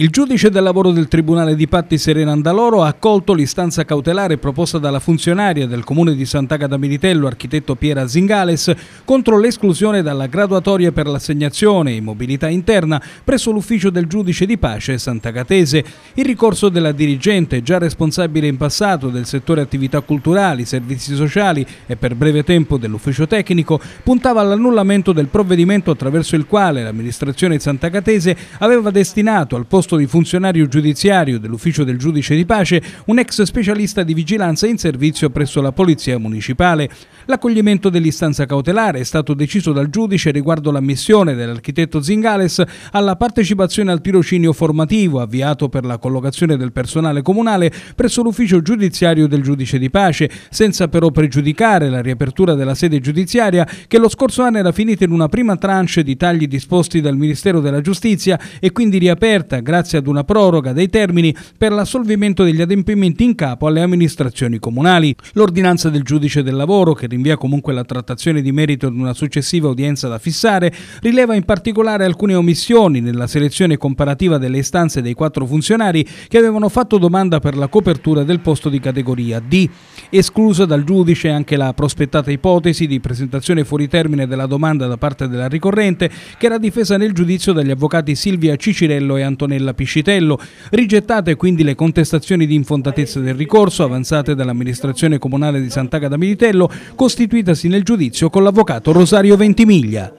Il giudice del lavoro del Tribunale di Patti Serena Andaloro ha accolto l'istanza cautelare proposta dalla funzionaria del Comune di Sant'Agata Militello, architetto Piera Zingales, contro l'esclusione dalla graduatoria per l'assegnazione in mobilità interna presso l'ufficio del giudice di pace Sant'Agatese. Il ricorso della dirigente, già responsabile in passato del settore attività culturali, servizi sociali e per breve tempo dell'ufficio tecnico, puntava all'annullamento del provvedimento attraverso il quale l'amministrazione sant'agatese aveva destinato al posto posto di funzionario giudiziario dell'ufficio del giudice di pace un ex specialista di vigilanza in servizio presso la Polizia Municipale. L'accoglimento dell'istanza cautelare è stato deciso dal giudice riguardo l'ammissione dell'architetto Zingales alla partecipazione al tirocinio formativo avviato per la collocazione del personale comunale presso l'ufficio giudiziario del giudice di pace, senza però pregiudicare la riapertura della sede giudiziaria che lo scorso anno era finita in una prima tranche di tagli disposti dal Ministero della Giustizia e quindi riaperta grazie grazie ad una proroga dei termini per l'assolvimento degli adempimenti in capo alle amministrazioni comunali. L'ordinanza del giudice del lavoro, che rinvia comunque la trattazione di merito ad una successiva udienza da fissare, rileva in particolare alcune omissioni nella selezione comparativa delle istanze dei quattro funzionari che avevano fatto domanda per la copertura del posto di categoria D. Esclusa dal giudice anche la prospettata ipotesi di presentazione fuori termine della domanda da parte della ricorrente, che era difesa nel giudizio dagli avvocati Silvia Cicirello e Antonella Marcella Piscitello, rigettate quindi le contestazioni di infondatezza del ricorso avanzate dall'amministrazione comunale di Sant'Agata Militello, costituitasi nel giudizio con l'avvocato Rosario Ventimiglia.